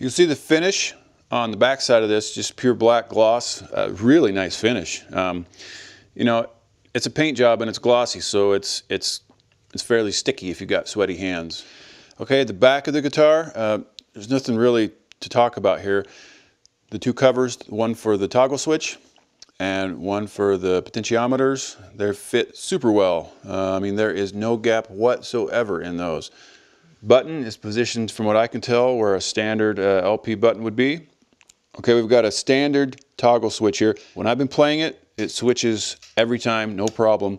You can see the finish on the back side of this, just pure black gloss. Uh, really nice finish. Um, you know, it's a paint job and it's glossy, so it's, it's, it's fairly sticky if you've got sweaty hands. Okay, the back of the guitar, uh, there's nothing really to talk about here. The two covers, one for the toggle switch and one for the potentiometers, they fit super well. Uh, I mean, there is no gap whatsoever in those button is positioned from what I can tell where a standard uh, LP button would be. Okay, we've got a standard toggle switch here. When I've been playing it, it switches every time, no problem,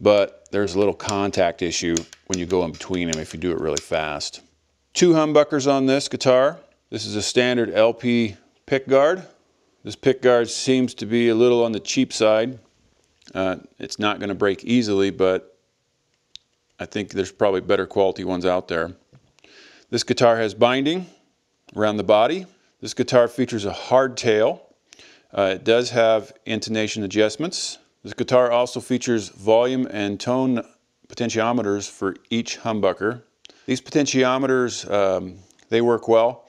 but there's a little contact issue when you go in between them if you do it really fast. Two humbuckers on this guitar. This is a standard LP pick guard. This pick guard seems to be a little on the cheap side. Uh, it's not gonna break easily, but I think there's probably better quality ones out there. This guitar has binding around the body. This guitar features a hard tail. Uh, it does have intonation adjustments. This guitar also features volume and tone potentiometers for each humbucker. These potentiometers, um, they work well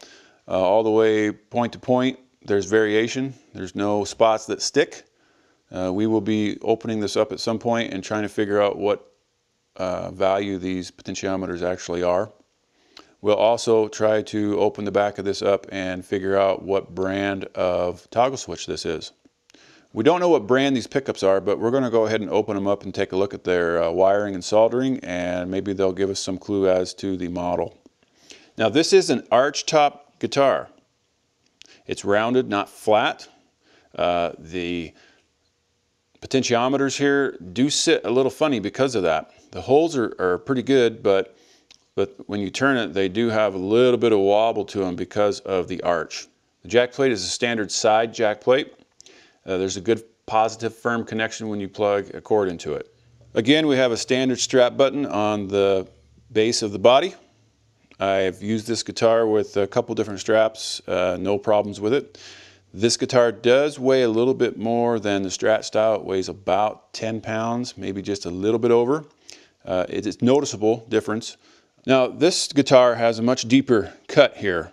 uh, all the way point to point. There's variation. There's no spots that stick. Uh, we will be opening this up at some point and trying to figure out what uh, value these potentiometers actually are. We'll also try to open the back of this up and figure out what brand of toggle switch this is. We don't know what brand these pickups are, but we're going to go ahead and open them up and take a look at their uh, wiring and soldering, and maybe they'll give us some clue as to the model. Now this is an arch top guitar. It's rounded, not flat. Uh, the potentiometers here do sit a little funny because of that. The holes are, are pretty good, but but when you turn it, they do have a little bit of wobble to them because of the arch. The jack plate is a standard side jack plate. Uh, there's a good positive firm connection when you plug a cord into it. Again, we have a standard strap button on the base of the body. I've used this guitar with a couple different straps, uh, no problems with it. This guitar does weigh a little bit more than the Strat style. It weighs about 10 pounds, maybe just a little bit over. Uh, it's noticeable difference. Now this guitar has a much deeper cut here.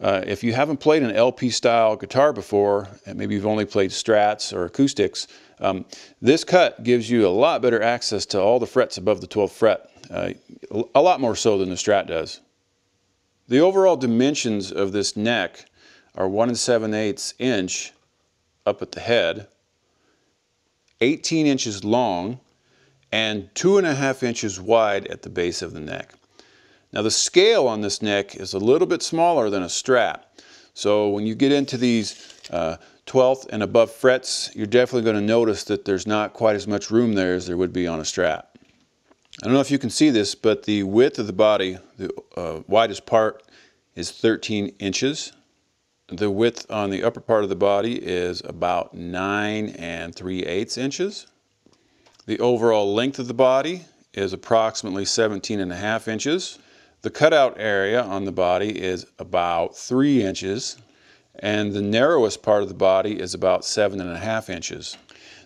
Uh, if you haven't played an LP style guitar before, and maybe you've only played strats or acoustics, um, this cut gives you a lot better access to all the frets above the 12th fret, uh, a lot more so than the strat does. The overall dimensions of this neck are 1 and 7 eighths inch up at the head, 18 inches long, and 2 half inches wide at the base of the neck. Now the scale on this neck is a little bit smaller than a strap. So when you get into these uh, 12th and above frets, you're definitely going to notice that there's not quite as much room there as there would be on a strap. I don't know if you can see this, but the width of the body, the uh, widest part is 13 inches. The width on the upper part of the body is about 9 and 3 eighths inches. The overall length of the body is approximately 17 and a half inches. The cutout area on the body is about three inches and the narrowest part of the body is about seven and a half inches.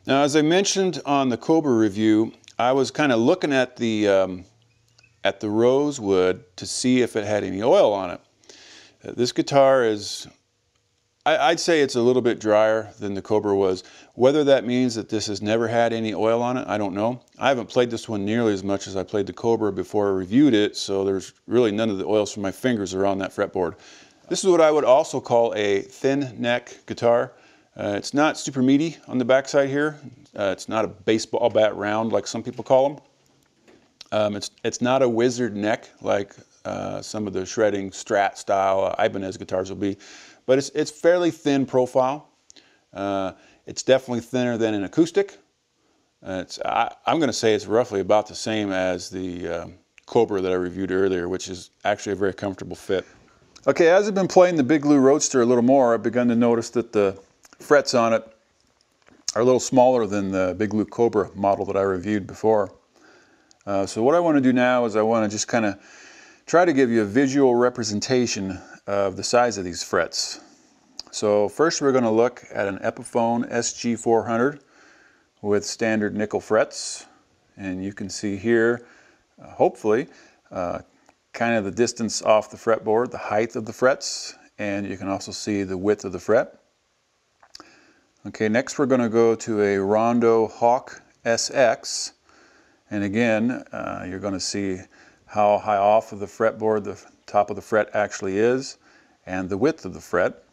Now, as I mentioned on the Cobra review, I was kind of looking at the, um, at the rosewood to see if it had any oil on it. Uh, this guitar is I, would say it's a little bit drier than the Cobra was. Whether that means that this has never had any oil on it, I don't know. I haven't played this one nearly as much as I played the Cobra before I reviewed it, so there's really none of the oils from my fingers are on that fretboard. This is what I would also call a thin neck guitar. Uh, it's not super meaty on the backside here. Uh, it's not a baseball bat round like some people call them. Um, it's, it's not a wizard neck like uh, some of the shredding strat style uh, Ibanez guitars will be. But it's, it's fairly thin profile. Uh, it's definitely thinner than an acoustic. Uh, it's, I, am going to say it's roughly about the same as the um, Cobra that I reviewed earlier, which is actually a very comfortable fit. Okay, as I've been playing the Big Blue Roadster a little more, I've begun to notice that the frets on it are a little smaller than the Big Blue Cobra model that I reviewed before. Uh, so what I want to do now is I want to just kind of try to give you a visual representation of the size of these frets. So first we're going to look at an Epiphone SG400 with standard nickel frets. And you can see here, uh, hopefully, uh, kind of the distance off the fretboard, the height of the frets, and you can also see the width of the fret. Okay, next we're going to go to a Rondo Hawk SX. And again, uh, you're going to see how high off of the fretboard the top of the fret actually is, and the width of the fret.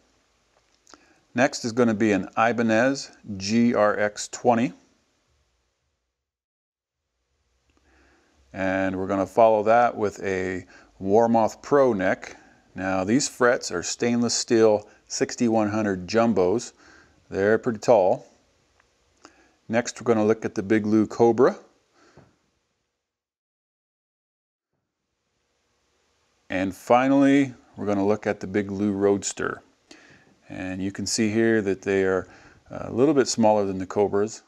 Next is going to be an Ibanez GRX20. And we're going to follow that with a Warmoth Pro neck. Now these frets are stainless steel 6100 jumbos. They're pretty tall. Next we're going to look at the Big Lou Cobra. And finally, we're going to look at the Big Lou Roadster. And you can see here that they are uh, a little bit smaller than the Cobras,